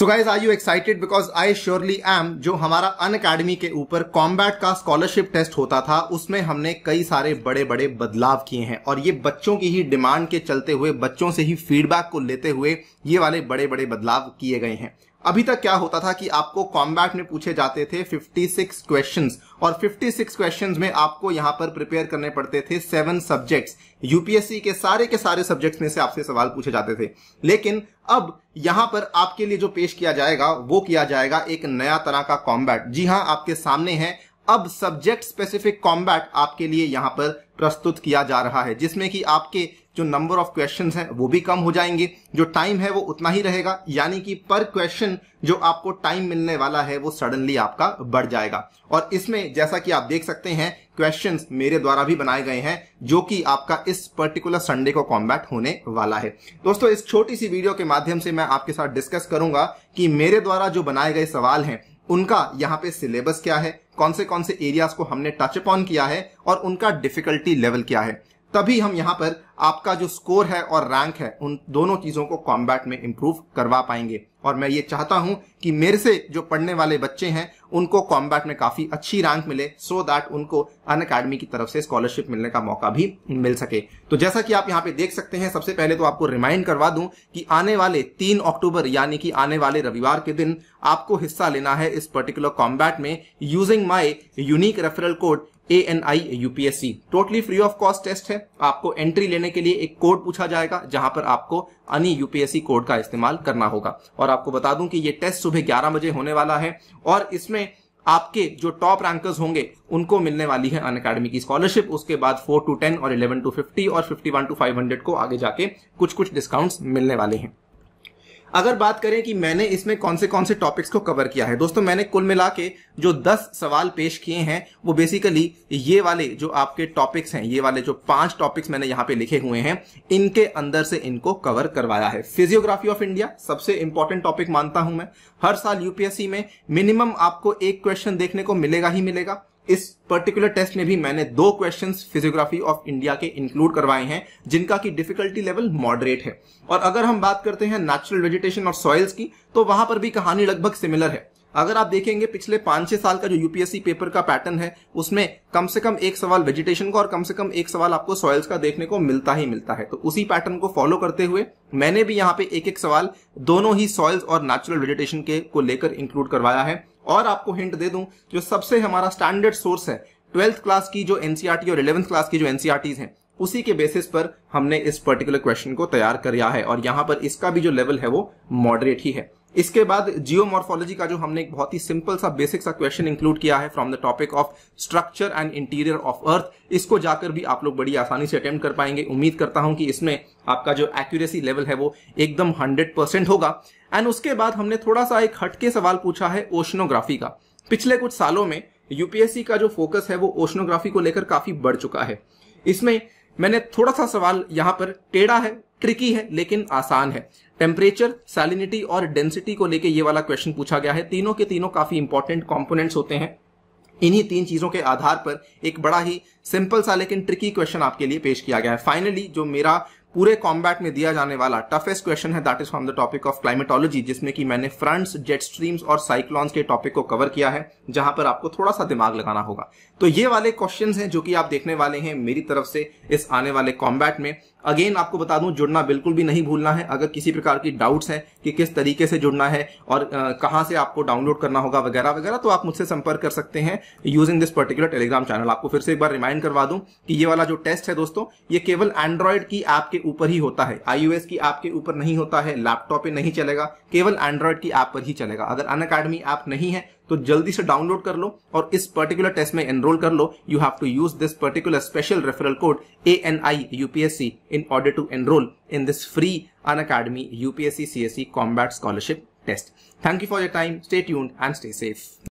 so guys are you excited because I surely am जो हमारा अन academy के ऊपर कॉम्बैट का स्कॉलरशिप टेस्ट होता था उसमें हमने कई सारे बड़े बड़े बदलाव किए हैं और ये बच्चों की ही डिमांड के चलते हुए बच्चों से ही फीडबैक को लेते हुए ये वाले बड़े बड़े बदलाव किए गए हैं अभी तक क्या होता था कि आपको कॉम्बैट में पूछे जाते थे 56 क्वेश्चंस और 56 क्वेश्चंस में आपको यहां पर प्रिपेयर करने पड़ते थे सेवन सब्जेक्ट्स यूपीएससी के सारे के सारे सब्जेक्ट्स में से आपसे सवाल पूछे जाते थे लेकिन अब यहां पर आपके लिए जो पेश किया जाएगा वो किया जाएगा एक नया तरह का कॉम्बैट जी हां आपके सामने है अब सब्जेक्ट स्पेसिफिक कॉम्बैट आपके लिए यहां पर प्रस्तुत किया जा रहा है जिसमें कि आपके जो नंबर ऑफ क्वेश्चन है वो भी कम हो जाएंगे जो टाइम है वो उतना ही रहेगा यानी कि पर क्वेश्चन जो आपको टाइम मिलने वाला है वो सडनली आपका बढ़ जाएगा और इसमें जैसा कि आप देख सकते हैं क्वेश्चन मेरे द्वारा भी बनाए गए हैं जो कि आपका इस पर्टिकुलर संडे को कॉम्बैट होने वाला है दोस्तों इस छोटी सी वीडियो के माध्यम से मैं आपके साथ डिस्कस करूंगा कि मेरे द्वारा जो बनाए गए सवाल हैं उनका यहाँ पे सिलेबस क्या है कौन से कौन से एरियाज को हमने टच अपॉन किया है और उनका डिफिकल्टी लेवल क्या है तभी हम यहां पर आपका जो स्कोर है और रैंक है उन दोनों चीज़ों को कॉम्बैट में इम्प्रूव करवा पाएंगे और मैं ये चाहता हूं कि मेरे से जो पढ़ने वाले बच्चे हैं उनको कॉम्बैट में काफ़ी अच्छी रैंक मिले सो so दैट उनको अन अकेडमी की तरफ से स्कॉलरशिप मिलने का मौका भी मिल सके तो जैसा कि आप यहाँ पे देख सकते हैं सबसे पहले तो आपको रिमाइंड करवा दूं कि आने वाले तीन अक्टूबर यानी कि आने वाले रविवार के दिन आपको हिस्सा लेना है इस पर्टिकुलर कॉम्बैट में using my unique referral code A N I UPSC totally free of cost test है आपको एंट्री लेने के लिए एक कोड पूछा जाएगा जहां पर आपको अनी यूपीएससी कोड का इस्तेमाल करना होगा और आपको बता दूं कि ये टेस्ट सुबह ग्यारह बजे होने वाला है और इसमें आपके जो टॉप रैंकर्स होंगे उनको मिलने वाली है अन अकेडमी की स्कॉलरशिप उसके बाद 4 टू 10 और 11 टू 50 और 51 टू 500 को आगे जाके कुछ कुछ डिस्काउंट्स मिलने वाले हैं अगर बात करें कि मैंने इसमें कौन से कौन से टॉपिक्स को कवर किया है दोस्तों मैंने कुल मिला के जो 10 सवाल पेश किए हैं वो बेसिकली ये वाले जो आपके टॉपिक्स हैं ये वाले जो पांच टॉपिक्स मैंने यहाँ पे लिखे हुए हैं इनके अंदर से इनको कवर करवाया है फिजियोग्राफी ऑफ इंडिया सबसे इंपॉर्टेंट टॉपिक मानता हूं मैं हर साल यूपीएससी में मिनिमम आपको एक क्वेश्चन देखने को मिलेगा ही मिलेगा इस पर्टिकुलर टेस्ट में भी मैंने दो क्वेश्चंस फिजियोग्राफी ऑफ इंडिया के इंक्लूड करवाए हैं जिनका की डिफिकल्टी लेवल मॉडरेट है और अगर हम बात करते हैं नेचुरल वेजिटेशन और सॉइल्स की तो वहां पर भी कहानी लगभग सिमिलर है अगर आप देखेंगे पिछले पांच छह साल का जो यूपीएससी पेपर का पैटर्न है उसमें कम से कम एक सवाल वेजिटेशन का और कम से कम एक सवाल आपको सॉइल्स का देखने को मिलता ही मिलता है तो उसी पैटर्न को फॉलो करते हुए मैंने भी यहाँ पे एक एक सवाल दोनों ही सॉइल्स और नेचुरल वेजिटेशन के को लेकर इंक्लूड करवाया है और आपको हिंट दे दूं जो सबसे हमारा स्टैंडर्ड सोर्स है ट्वेल्थ क्लास की जो एनसीआरटी e और इलेवंथ क्लास की जो एनसीआरटीज e हैं उसी के बेसिस पर हमने इस पर्टिकुलर क्वेश्चन को तैयार कराया है और यहां पर इसका भी जो लेवल है वो मॉडरेट ही है इसके बाद जियोमॉर्फोलॉजी का जो हमने एक बहुत ही सिंपल सा बेसिक सा क्वेश्चन इंक्लूड किया है from the topic of structure and interior of earth इसको जाकर भी आप लोग बड़ी आसानी से अटेम्प्ट कर पाएंगे उम्मीद करता हूं कि इसमें आपका जो एक्यूरेसी लेवल है वो एकदम हंड्रेड परसेंट होगा एंड उसके बाद हमने थोड़ा सा एक हटके सवाल पूछा है ओशनोग्राफी का पिछले कुछ सालों में यूपीएससी का जो फोकस है वो ओशनोग्राफी को लेकर काफी बढ़ चुका है इसमें मैंने थोड़ा सा सवाल यहाँ पर टेढ़ा है ट्रिकी है लेकिन आसान है टेम्परेचर सैलिनिटी और डेंसिटी को लेके ये वाला क्वेश्चन पूछा गया है तीनों के तीनों काफी इंपॉर्टेंट कॉम्पोनेंट्स होते हैं इन्हीं तीन चीजों के आधार पर एक बड़ा ही सिंपल सा लेकिन ट्रिकी क्वेश्चन आपके लिए पेश किया गया है फाइनली जो मेरा पूरे कॉम्बैट में दिया जाने वाला टफेस्ट क्वेश्चन है that is from the topic of climatology जिसमें कि मैंने फ्रंट्स जेट स्ट्रीम्स और साइक्लॉन्स के टॉपिक को कवर किया है जहां पर आपको थोड़ा सा दिमाग लगाना होगा तो ये वाले क्वेश्चन हैं जो कि आप देखने वाले हैं मेरी तरफ से इस आने वाले कॉम्बैट में अगेन आपको बता दूं जुड़ना बिल्कुल भी नहीं भूलना है अगर किसी प्रकार की डाउट्स हैं कि किस तरीके से जुड़ना है और कहां से आपको डाउनलोड करना होगा वगैरह वगैरह तो आप मुझसे संपर्क कर सकते हैं using this particular Telegram channel आपको फिर से एक बार रिमाइंड करवा दूं कि ये वाला जो टेस्ट है दोस्तों ये केवल एंड्रॉयड की ऐप के ऊपर ही होता है आई की ऐप के ऊपर नहीं होता है लैपटॉप पे नहीं चलेगा केवल एंड्रॉयड की ऐप पर ही चलेगा अगर अन अकेडमी ऐप नहीं है तो जल्दी से डाउनलोड कर लो और इस पर्टिकुलर टेस्ट में एनरोल कर लो you have to use this particular special referral code A N I UPSC in order to enrol in this free Unacademy UPSC C S C combat scholarship test thank you for your time stay tuned and stay safe